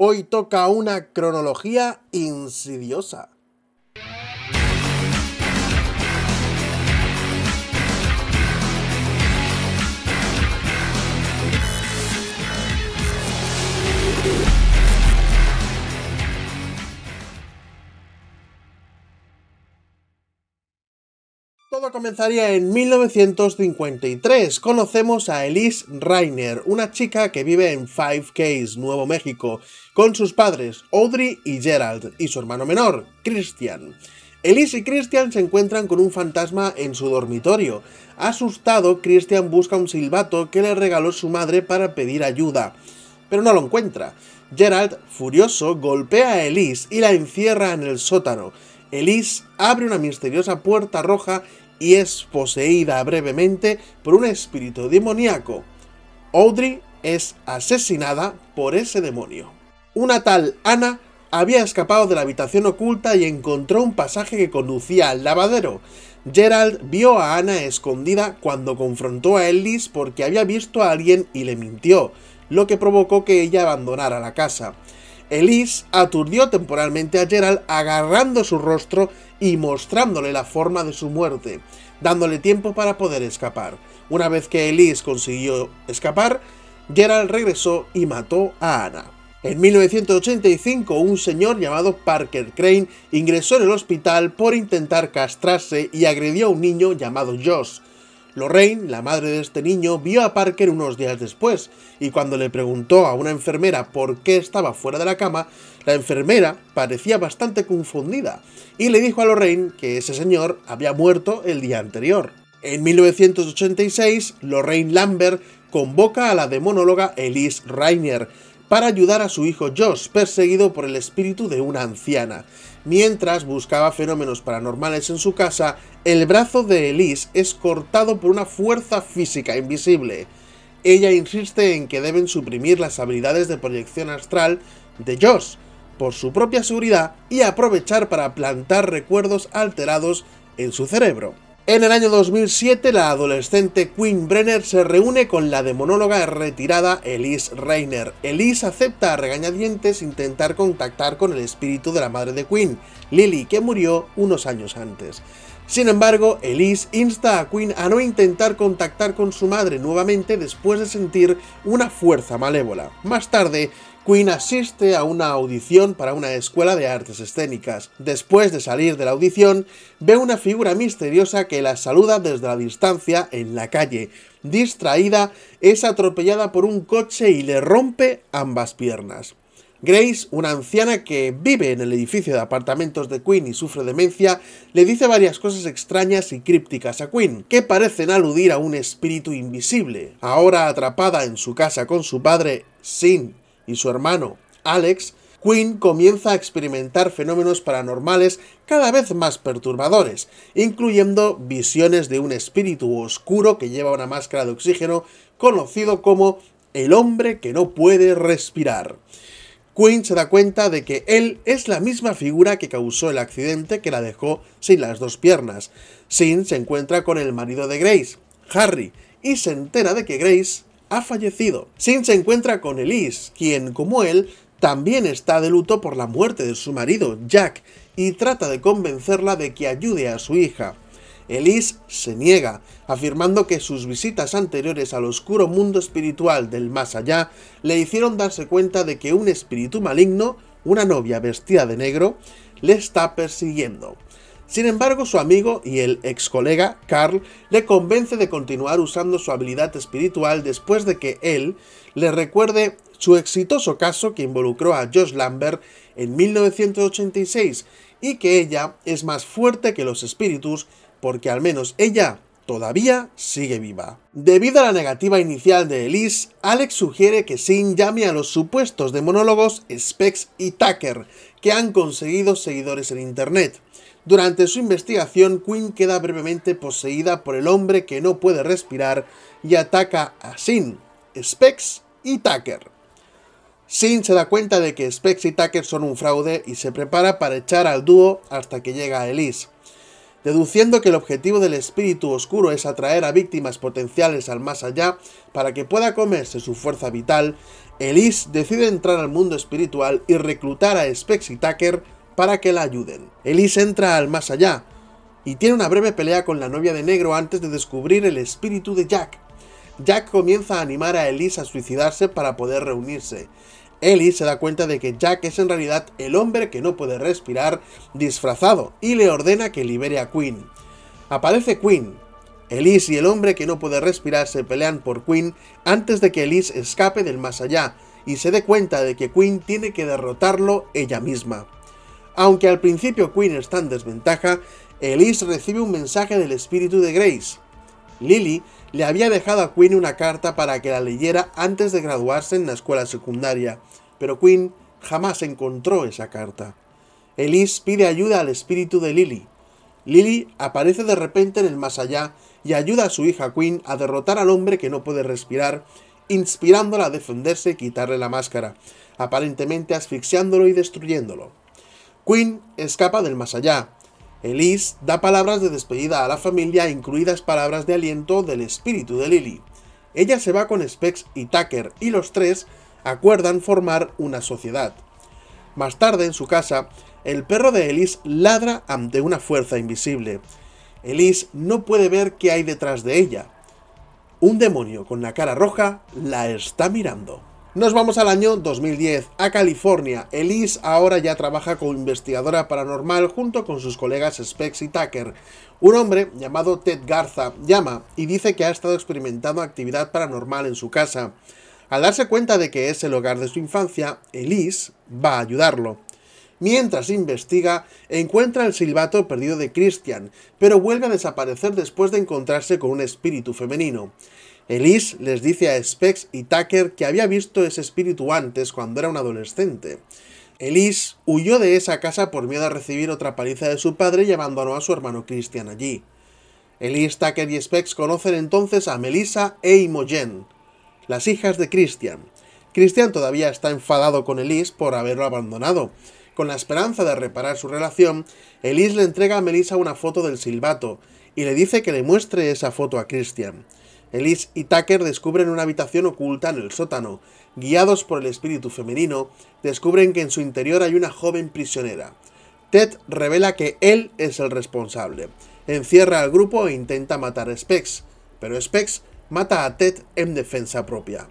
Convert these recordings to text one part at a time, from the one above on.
Hoy toca una cronología insidiosa. Todo comenzaría en 1953. Conocemos a Elise Rainer, una chica que vive en Five Keys, Nuevo México, con sus padres Audrey y Gerald, y su hermano menor, Christian. Elise y Christian se encuentran con un fantasma en su dormitorio. Asustado, Christian busca un silbato que le regaló su madre para pedir ayuda, pero no lo encuentra. Gerald, furioso, golpea a Elise y la encierra en el sótano. Elise abre una misteriosa puerta roja y es poseída brevemente por un espíritu demoníaco. Audrey es asesinada por ese demonio. Una tal Ana había escapado de la habitación oculta y encontró un pasaje que conducía al lavadero. Gerald vio a Ana escondida cuando confrontó a Ellis porque había visto a alguien y le mintió, lo que provocó que ella abandonara la casa. Elise aturdió temporalmente a Gerald agarrando su rostro y mostrándole la forma de su muerte, dándole tiempo para poder escapar. Una vez que Elise consiguió escapar, Gerald regresó y mató a Anna. En 1985, un señor llamado Parker Crane ingresó en el hospital por intentar castrarse y agredió a un niño llamado Josh, Lorraine, la madre de este niño, vio a Parker unos días después, y cuando le preguntó a una enfermera por qué estaba fuera de la cama, la enfermera parecía bastante confundida, y le dijo a Lorraine que ese señor había muerto el día anterior. En 1986, Lorraine Lambert convoca a la demonóloga Elise Reiner, para ayudar a su hijo Josh, perseguido por el espíritu de una anciana. Mientras buscaba fenómenos paranormales en su casa, el brazo de Elise es cortado por una fuerza física invisible. Ella insiste en que deben suprimir las habilidades de proyección astral de Josh, por su propia seguridad y aprovechar para plantar recuerdos alterados en su cerebro. En el año 2007, la adolescente Quinn Brenner se reúne con la demonóloga retirada Elise Rainer. Elise acepta a regañadientes intentar contactar con el espíritu de la madre de Quinn, Lily, que murió unos años antes. Sin embargo, Elise insta a Quinn a no intentar contactar con su madre nuevamente después de sentir una fuerza malévola. Más tarde, Queen asiste a una audición para una escuela de artes escénicas. Después de salir de la audición, ve una figura misteriosa que la saluda desde la distancia en la calle. Distraída, es atropellada por un coche y le rompe ambas piernas. Grace, una anciana que vive en el edificio de apartamentos de Quinn y sufre demencia, le dice varias cosas extrañas y crípticas a Quinn, que parecen aludir a un espíritu invisible. Ahora atrapada en su casa con su padre, Sin y su hermano, Alex, Quinn comienza a experimentar fenómenos paranormales cada vez más perturbadores, incluyendo visiones de un espíritu oscuro que lleva una máscara de oxígeno conocido como el hombre que no puede respirar. Quinn se da cuenta de que él es la misma figura que causó el accidente que la dejó sin las dos piernas. Sin se encuentra con el marido de Grace, Harry, y se entera de que Grace ha fallecido. Sin se encuentra con Elise, quien, como él, también está de luto por la muerte de su marido, Jack, y trata de convencerla de que ayude a su hija. Elise se niega, afirmando que sus visitas anteriores al oscuro mundo espiritual del más allá le hicieron darse cuenta de que un espíritu maligno, una novia vestida de negro, le está persiguiendo. Sin embargo, su amigo y el ex colega Carl le convence de continuar usando su habilidad espiritual después de que él le recuerde su exitoso caso que involucró a Josh Lambert en 1986 y que ella es más fuerte que los espíritus porque al menos ella todavía sigue viva. Debido a la negativa inicial de Elise, Alex sugiere que Sin llame a los supuestos demonólogos Specs y Tucker, que han conseguido seguidores en internet. Durante su investigación, Quinn queda brevemente poseída por el hombre que no puede respirar y ataca a Sin, Specs y Tucker. Sin se da cuenta de que Specs y Tucker son un fraude y se prepara para echar al dúo hasta que llega Elise. Deduciendo que el objetivo del espíritu oscuro es atraer a víctimas potenciales al más allá para que pueda comerse su fuerza vital, Elise decide entrar al mundo espiritual y reclutar a Specs y Tucker para que la ayuden. Elise entra al más allá y tiene una breve pelea con la novia de negro antes de descubrir el espíritu de Jack. Jack comienza a animar a Elise a suicidarse para poder reunirse. Elise se da cuenta de que Jack es en realidad el hombre que no puede respirar disfrazado y le ordena que libere a Quinn. Aparece Quinn. Elise y el hombre que no puede respirar se pelean por Quinn antes de que Elise escape del más allá y se dé cuenta de que Quinn tiene que derrotarlo ella misma. Aunque al principio Queen está en desventaja, Elise recibe un mensaje del espíritu de Grace. Lily le había dejado a Queen una carta para que la leyera antes de graduarse en la escuela secundaria, pero Queen jamás encontró esa carta. Elise pide ayuda al espíritu de Lily. Lily aparece de repente en el más allá y ayuda a su hija Queen a derrotar al hombre que no puede respirar, inspirándola a defenderse y quitarle la máscara, aparentemente asfixiándolo y destruyéndolo. Quinn escapa del más allá. Elise da palabras de despedida a la familia, incluidas palabras de aliento del espíritu de Lily. Ella se va con Specs y Tucker y los tres acuerdan formar una sociedad. Más tarde, en su casa, el perro de Elise ladra ante una fuerza invisible. Elise no puede ver qué hay detrás de ella. Un demonio con la cara roja la está mirando. Nos vamos al año 2010, a California. Elise ahora ya trabaja como investigadora paranormal junto con sus colegas Specs y Tucker. Un hombre llamado Ted Garza llama y dice que ha estado experimentando actividad paranormal en su casa. Al darse cuenta de que es el hogar de su infancia, Elise va a ayudarlo. Mientras investiga, encuentra el silbato perdido de Christian, pero vuelve a desaparecer después de encontrarse con un espíritu femenino. Elise les dice a Specs y Tucker que había visto ese espíritu antes cuando era un adolescente. Elise huyó de esa casa por miedo a recibir otra paliza de su padre y abandonó a su hermano Christian allí. Elise, Tucker y Specs conocen entonces a Melissa e Imogen, las hijas de Christian. Christian todavía está enfadado con Elise por haberlo abandonado. Con la esperanza de reparar su relación, Elise le entrega a Melissa una foto del silbato y le dice que le muestre esa foto a Christian. Elise y Tucker descubren una habitación oculta en el sótano. Guiados por el espíritu femenino, descubren que en su interior hay una joven prisionera. Ted revela que él es el responsable. Encierra al grupo e intenta matar a Specs, pero Specs mata a Ted en defensa propia.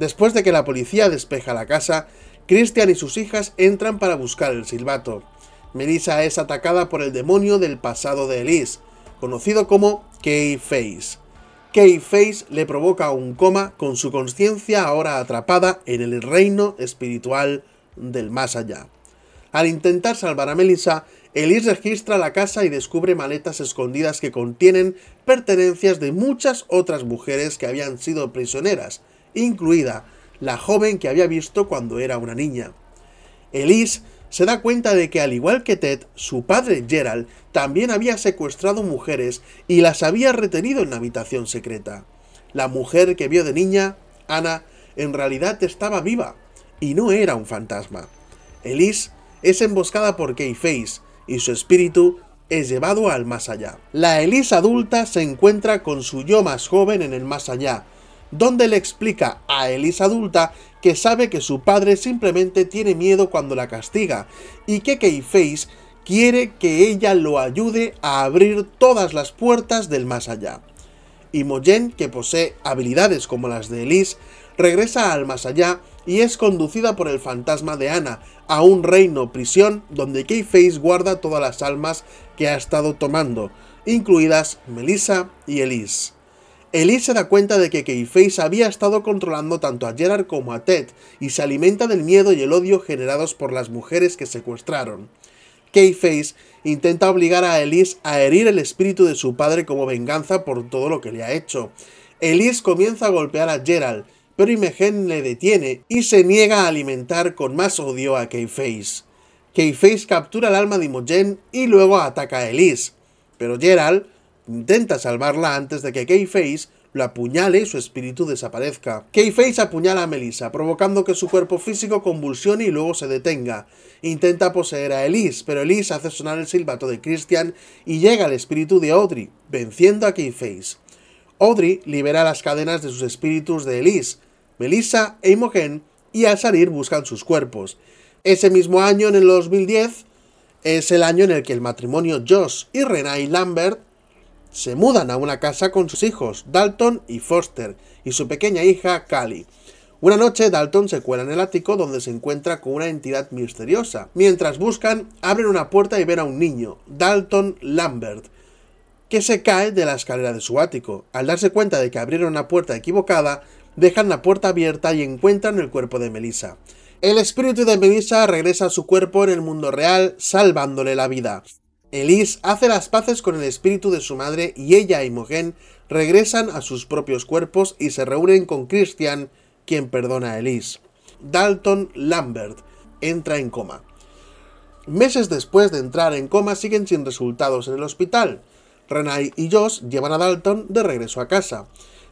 Después de que la policía despeja la casa, Christian y sus hijas entran para buscar el silbato. Melissa es atacada por el demonio del pasado de Elise, conocido como K-Face. K-Face le provoca un coma con su conciencia ahora atrapada en el reino espiritual del más allá. Al intentar salvar a Melissa, Elise registra la casa y descubre maletas escondidas que contienen pertenencias de muchas otras mujeres que habían sido prisioneras, incluida la joven que había visto cuando era una niña. Elise se da cuenta de que al igual que Ted, su padre Gerald también había secuestrado mujeres y las había retenido en la habitación secreta. La mujer que vio de niña, Ana, en realidad estaba viva y no era un fantasma. Elise es emboscada por K-Face y su espíritu es llevado al más allá. La Elise adulta se encuentra con su yo más joven en el más allá, donde le explica a Elise adulta que sabe que su padre simplemente tiene miedo cuando la castiga y que Keyface quiere que ella lo ayude a abrir todas las puertas del más allá. Y Mojen, que posee habilidades como las de Elise, regresa al más allá y es conducida por el fantasma de Ana a un reino prisión donde Keyface guarda todas las almas que ha estado tomando, incluidas Melissa y Elise. Elise se da cuenta de que Keyface había estado controlando tanto a Gerard como a Ted y se alimenta del miedo y el odio generados por las mujeres que secuestraron. Keyface intenta obligar a Elise a herir el espíritu de su padre como venganza por todo lo que le ha hecho. Elise comienza a golpear a Gerald, pero Imogen le detiene y se niega a alimentar con más odio a Keyface. Keyface captura el alma de Imogen y luego ataca a Elise, pero Gerald Intenta salvarla antes de que face lo apuñale y su espíritu desaparezca. face apuñala a Melissa, provocando que su cuerpo físico convulsione y luego se detenga. Intenta poseer a Elise, pero Elise hace sonar el silbato de Christian y llega al espíritu de Audrey, venciendo a face Audrey libera las cadenas de sus espíritus de Elise, Melissa e Imogen y al salir buscan sus cuerpos. Ese mismo año, en el 2010, es el año en el que el matrimonio Josh y Renai Lambert se mudan a una casa con sus hijos, Dalton y Foster, y su pequeña hija, Callie. Una noche, Dalton se cuela en el ático donde se encuentra con una entidad misteriosa. Mientras buscan, abren una puerta y ven a un niño, Dalton Lambert, que se cae de la escalera de su ático. Al darse cuenta de que abrieron una puerta equivocada, dejan la puerta abierta y encuentran el cuerpo de Melissa. El espíritu de Melissa regresa a su cuerpo en el mundo real, salvándole la vida. Elise hace las paces con el espíritu de su madre y ella y Mogen regresan a sus propios cuerpos y se reúnen con Christian, quien perdona a Elise. Dalton Lambert entra en coma. Meses después de entrar en coma siguen sin resultados en el hospital. Renai y Josh llevan a Dalton de regreso a casa.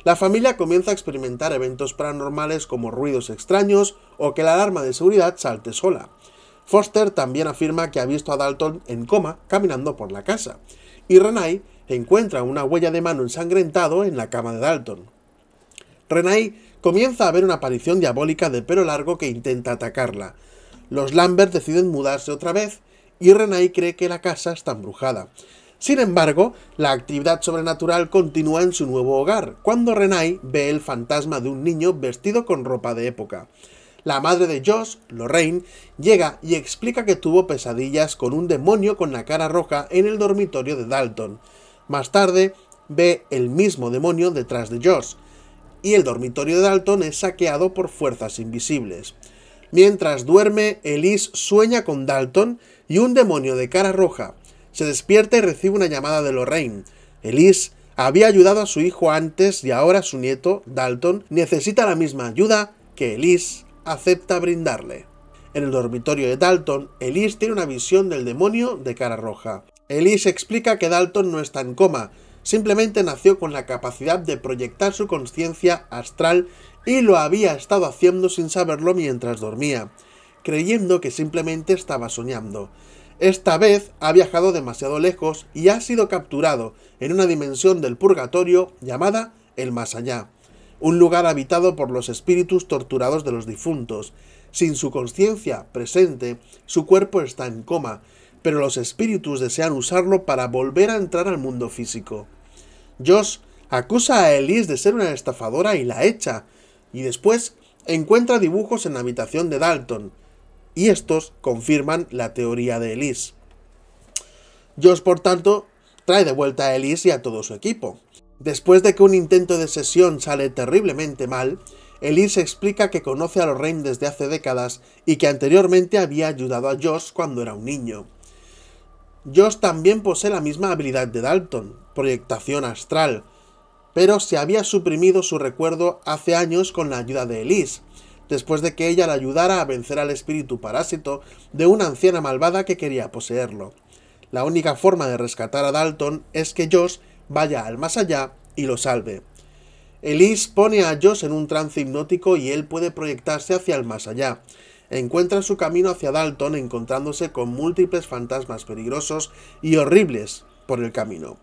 La familia comienza a experimentar eventos paranormales como ruidos extraños o que la alarma de seguridad salte sola. Foster también afirma que ha visto a Dalton en coma caminando por la casa, y Renai encuentra una huella de mano ensangrentado en la cama de Dalton. Renai comienza a ver una aparición diabólica de pelo largo que intenta atacarla. Los Lambert deciden mudarse otra vez y Renai cree que la casa está embrujada. Sin embargo, la actividad sobrenatural continúa en su nuevo hogar, cuando Renai ve el fantasma de un niño vestido con ropa de época. La madre de Josh, Lorraine, llega y explica que tuvo pesadillas con un demonio con la cara roja en el dormitorio de Dalton. Más tarde, ve el mismo demonio detrás de Josh, y el dormitorio de Dalton es saqueado por fuerzas invisibles. Mientras duerme, Elise sueña con Dalton y un demonio de cara roja. Se despierta y recibe una llamada de Lorraine. Elise había ayudado a su hijo antes y ahora su nieto, Dalton, necesita la misma ayuda que Elise acepta brindarle. En el dormitorio de Dalton, Elise tiene una visión del demonio de cara roja. Elise explica que Dalton no está en coma, simplemente nació con la capacidad de proyectar su conciencia astral y lo había estado haciendo sin saberlo mientras dormía, creyendo que simplemente estaba soñando. Esta vez ha viajado demasiado lejos y ha sido capturado en una dimensión del purgatorio llamada el más allá un lugar habitado por los espíritus torturados de los difuntos. Sin su conciencia presente, su cuerpo está en coma, pero los espíritus desean usarlo para volver a entrar al mundo físico. Josh acusa a Elise de ser una estafadora y la echa, y después encuentra dibujos en la habitación de Dalton, y estos confirman la teoría de Elise. Josh, por tanto, trae de vuelta a Elise y a todo su equipo, Después de que un intento de sesión sale terriblemente mal, Elise explica que conoce a los Reims desde hace décadas y que anteriormente había ayudado a Josh cuando era un niño. Josh también posee la misma habilidad de Dalton, proyectación astral, pero se había suprimido su recuerdo hace años con la ayuda de Elise, después de que ella la ayudara a vencer al espíritu parásito de una anciana malvada que quería poseerlo. La única forma de rescatar a Dalton es que Josh vaya al más allá y lo salve. Elise pone a Josh en un trance hipnótico y él puede proyectarse hacia el más allá. Encuentra su camino hacia Dalton encontrándose con múltiples fantasmas peligrosos y horribles por el camino.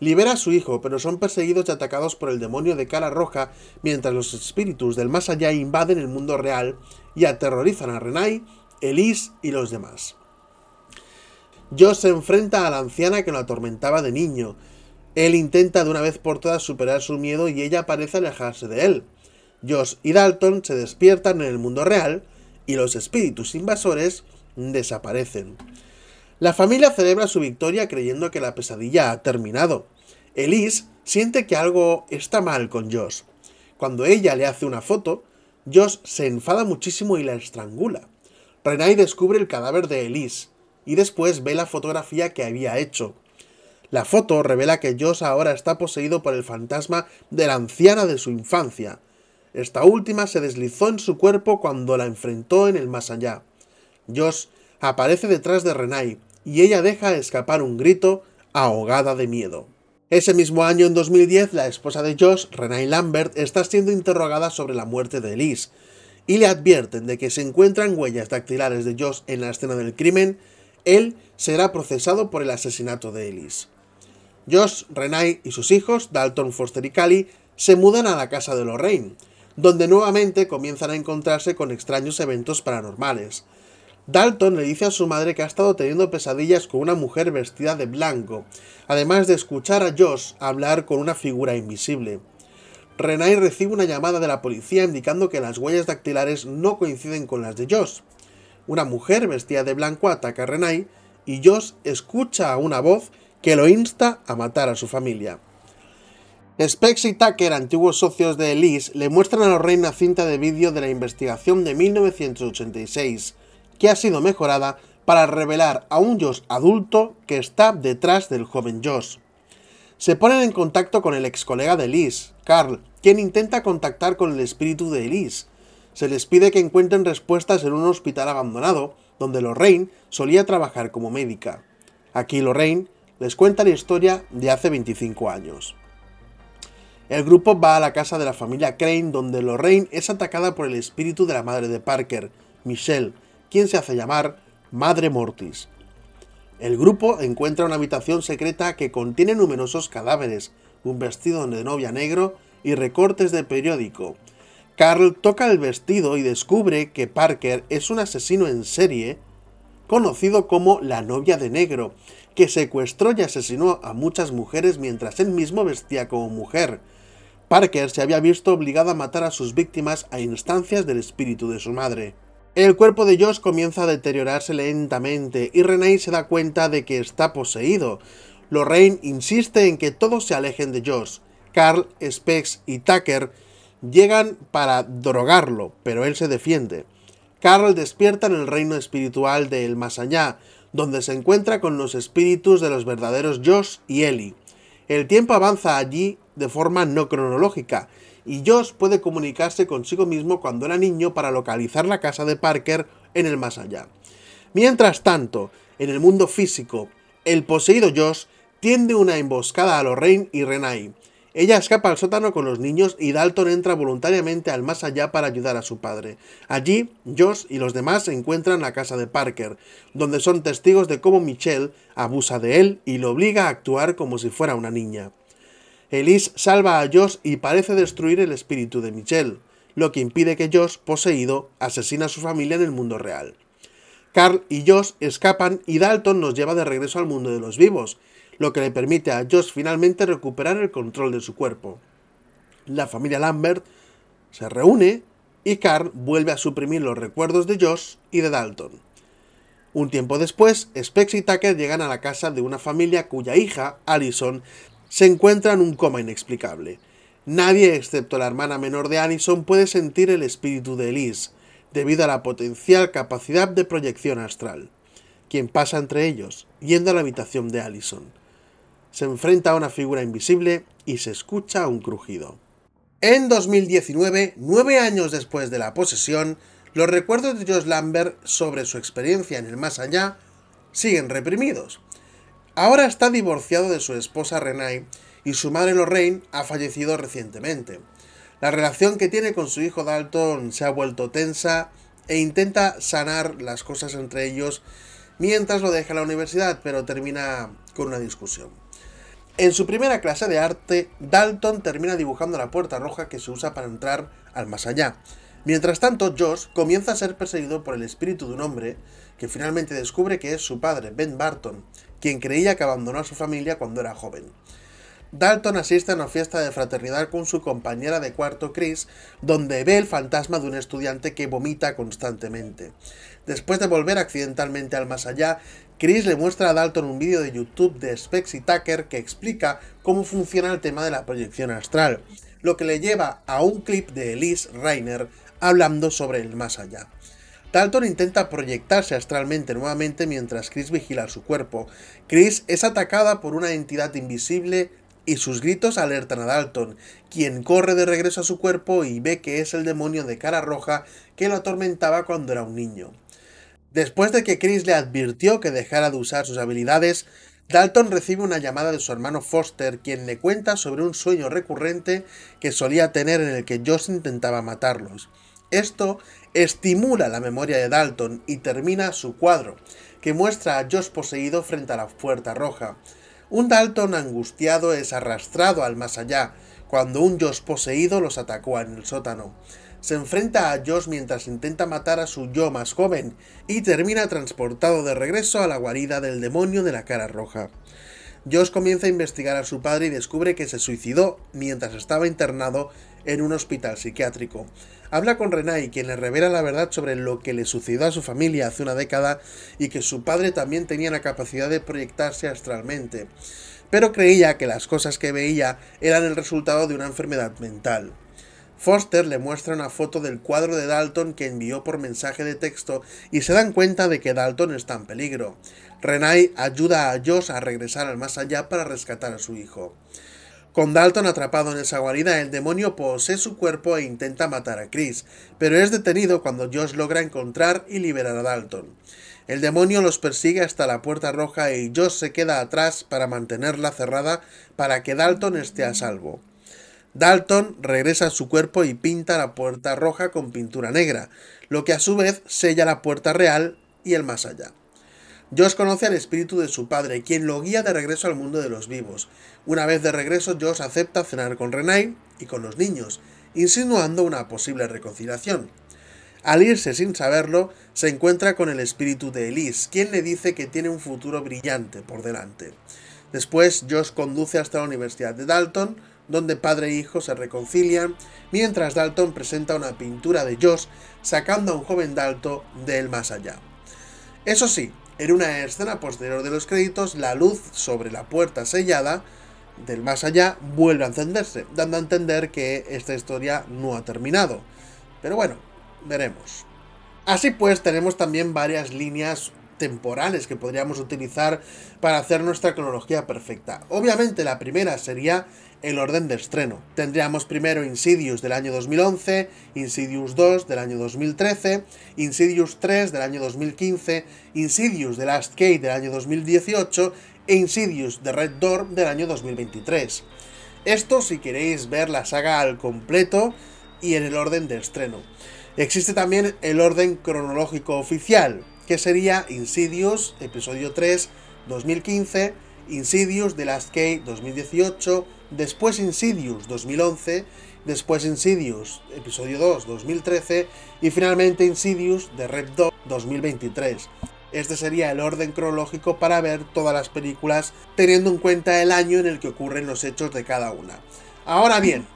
Libera a su hijo, pero son perseguidos y atacados por el demonio de cara roja mientras los espíritus del más allá invaden el mundo real y aterrorizan a Renai, Elise y los demás. Josh se enfrenta a la anciana que lo atormentaba de niño, él intenta de una vez por todas superar su miedo y ella parece alejarse de él. Josh y Dalton se despiertan en el mundo real y los espíritus invasores desaparecen. La familia celebra su victoria creyendo que la pesadilla ha terminado. Elise siente que algo está mal con Josh. Cuando ella le hace una foto, Josh se enfada muchísimo y la estrangula. Renai descubre el cadáver de Elise y después ve la fotografía que había hecho. La foto revela que Josh ahora está poseído por el fantasma de la anciana de su infancia. Esta última se deslizó en su cuerpo cuando la enfrentó en el más allá. Josh aparece detrás de Renai y ella deja escapar un grito ahogada de miedo. Ese mismo año, en 2010, la esposa de Josh, Renai Lambert, está siendo interrogada sobre la muerte de Elise y le advierten de que se encuentran huellas dactilares de Josh en la escena del crimen, él será procesado por el asesinato de Elise. Josh, Renai y sus hijos, Dalton, Foster y Cali, se mudan a la casa de Lorraine, donde nuevamente comienzan a encontrarse con extraños eventos paranormales. Dalton le dice a su madre que ha estado teniendo pesadillas con una mujer vestida de blanco, además de escuchar a Josh hablar con una figura invisible. Renai recibe una llamada de la policía indicando que las huellas dactilares no coinciden con las de Josh. Una mujer vestida de blanco ataca a Renai y Josh escucha a una voz que lo insta a matar a su familia. Specs y Tucker, antiguos socios de Elise, le muestran a Lorraine una cinta de vídeo de la investigación de 1986, que ha sido mejorada para revelar a un Josh adulto que está detrás del joven Josh. Se ponen en contacto con el ex colega de Elise, Carl, quien intenta contactar con el espíritu de Elise. Se les pide que encuentren respuestas en un hospital abandonado, donde Lorraine solía trabajar como médica. Aquí Lorraine les cuenta la historia de hace 25 años. El grupo va a la casa de la familia Crane, donde Lorraine es atacada por el espíritu de la madre de Parker, Michelle, quien se hace llamar Madre Mortis. El grupo encuentra una habitación secreta que contiene numerosos cadáveres, un vestido de novia negro y recortes de periódico. Carl toca el vestido y descubre que Parker es un asesino en serie conocido como la novia de negro, que secuestró y asesinó a muchas mujeres mientras él mismo vestía como mujer. Parker se había visto obligado a matar a sus víctimas a instancias del espíritu de su madre. El cuerpo de Josh comienza a deteriorarse lentamente y Renee se da cuenta de que está poseído. Lorraine insiste en que todos se alejen de Josh. Carl, Specs y Tucker llegan para drogarlo, pero él se defiende. Carl despierta en el reino espiritual de El Más Allá, donde se encuentra con los espíritus de los verdaderos Josh y Ellie. El tiempo avanza allí de forma no cronológica, y Josh puede comunicarse consigo mismo cuando era niño para localizar la casa de Parker en el más allá. Mientras tanto, en el mundo físico, el poseído Josh tiende una emboscada a Lorraine y Renai, ella escapa al sótano con los niños y Dalton entra voluntariamente al más allá para ayudar a su padre. Allí, Josh y los demás se encuentran la casa de Parker, donde son testigos de cómo Michelle abusa de él y lo obliga a actuar como si fuera una niña. Elise salva a Josh y parece destruir el espíritu de Michelle, lo que impide que Josh, poseído, asesine a su familia en el mundo real. Carl y Josh escapan y Dalton nos lleva de regreso al mundo de los vivos, lo que le permite a Josh finalmente recuperar el control de su cuerpo. La familia Lambert se reúne y Carl vuelve a suprimir los recuerdos de Josh y de Dalton. Un tiempo después, Specs y Tucker llegan a la casa de una familia cuya hija, Allison, se encuentra en un coma inexplicable. Nadie excepto la hermana menor de Allison puede sentir el espíritu de Elise, debido a la potencial capacidad de proyección astral, quien pasa entre ellos, yendo a la habitación de Allison se enfrenta a una figura invisible y se escucha un crujido. En 2019, nueve años después de la posesión, los recuerdos de Josh Lambert sobre su experiencia en el más allá siguen reprimidos. Ahora está divorciado de su esposa Renai y su madre Lorraine ha fallecido recientemente. La relación que tiene con su hijo Dalton se ha vuelto tensa e intenta sanar las cosas entre ellos mientras lo deja la universidad, pero termina con una discusión. En su primera clase de arte, Dalton termina dibujando la puerta roja que se usa para entrar al más allá. Mientras tanto, Josh comienza a ser perseguido por el espíritu de un hombre que finalmente descubre que es su padre, Ben Barton, quien creía que abandonó a su familia cuando era joven. Dalton asiste a una fiesta de fraternidad con su compañera de cuarto Chris, donde ve el fantasma de un estudiante que vomita constantemente. Después de volver accidentalmente al más allá, Chris le muestra a Dalton un vídeo de YouTube de Specs y Tucker que explica cómo funciona el tema de la proyección astral, lo que le lleva a un clip de Elise Reiner hablando sobre el más allá. Dalton intenta proyectarse astralmente nuevamente mientras Chris vigila su cuerpo. Chris es atacada por una entidad invisible y sus gritos alertan a Dalton, quien corre de regreso a su cuerpo y ve que es el demonio de cara roja que lo atormentaba cuando era un niño. Después de que Chris le advirtió que dejara de usar sus habilidades, Dalton recibe una llamada de su hermano Foster, quien le cuenta sobre un sueño recurrente que solía tener en el que Josh intentaba matarlos. Esto estimula la memoria de Dalton y termina su cuadro, que muestra a Josh poseído frente a la Puerta Roja. Un Dalton angustiado es arrastrado al más allá, cuando un Josh poseído los atacó en el sótano se enfrenta a Josh mientras intenta matar a su yo más joven y termina transportado de regreso a la guarida del demonio de la cara roja. Josh comienza a investigar a su padre y descubre que se suicidó mientras estaba internado en un hospital psiquiátrico. Habla con Renai, quien le revela la verdad sobre lo que le sucedió a su familia hace una década y que su padre también tenía la capacidad de proyectarse astralmente, pero creía que las cosas que veía eran el resultado de una enfermedad mental. Foster le muestra una foto del cuadro de Dalton que envió por mensaje de texto y se dan cuenta de que Dalton está en peligro. Renai ayuda a Josh a regresar al más allá para rescatar a su hijo. Con Dalton atrapado en esa guarida, el demonio posee su cuerpo e intenta matar a Chris, pero es detenido cuando Josh logra encontrar y liberar a Dalton. El demonio los persigue hasta la puerta roja y Josh se queda atrás para mantenerla cerrada para que Dalton esté a salvo. Dalton regresa a su cuerpo y pinta la puerta roja con pintura negra, lo que a su vez sella la puerta real y el más allá. Josh conoce al espíritu de su padre, quien lo guía de regreso al mundo de los vivos. Una vez de regreso, Josh acepta cenar con Renai y con los niños, insinuando una posible reconciliación. Al irse sin saberlo, se encuentra con el espíritu de Elise, quien le dice que tiene un futuro brillante por delante. Después, Josh conduce hasta la Universidad de Dalton, donde padre e hijo se reconcilian, mientras Dalton presenta una pintura de Josh sacando a un joven Dalton del más allá. Eso sí, en una escena posterior de los créditos, la luz sobre la puerta sellada del más allá vuelve a encenderse, dando a entender que esta historia no ha terminado. Pero bueno, veremos. Así pues, tenemos también varias líneas temporales que podríamos utilizar para hacer nuestra cronología perfecta. Obviamente la primera sería el orden de estreno. Tendríamos primero Insidious del año 2011, Insidious 2 del año 2013, Insidious 3 del año 2015, Insidious The Last Key del año 2018 e Insidious The Red Door del año 2023. Esto si queréis ver la saga al completo y en el orden de estreno. Existe también el orden cronológico oficial, que sería Insidious, episodio 3, 2015, Insidious The Last Key 2018, después Insidious 2011, después Insidious Episodio 2 2013 y finalmente Insidious de Red Dog 2023. Este sería el orden cronológico para ver todas las películas teniendo en cuenta el año en el que ocurren los hechos de cada una. Ahora bien,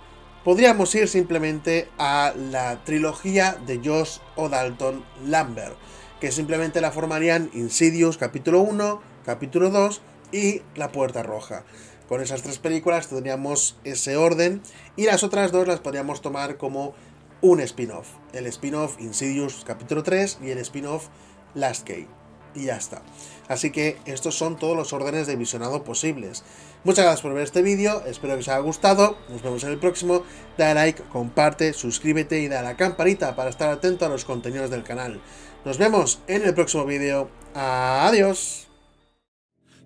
podríamos ir simplemente a la trilogía de Josh O'Dalton Lambert, que simplemente la formarían Insidious capítulo 1, capítulo 2 y La Puerta Roja. Con esas tres películas tendríamos ese orden y las otras dos las podríamos tomar como un spin-off. El spin-off Insidious capítulo 3 y el spin-off Last Key. Y ya está. Así que estos son todos los órdenes de visionado posibles. Muchas gracias por ver este vídeo, espero que os haya gustado, nos vemos en el próximo, dale like, comparte, suscríbete y da la campanita para estar atento a los contenidos del canal. Nos vemos en el próximo vídeo, adiós.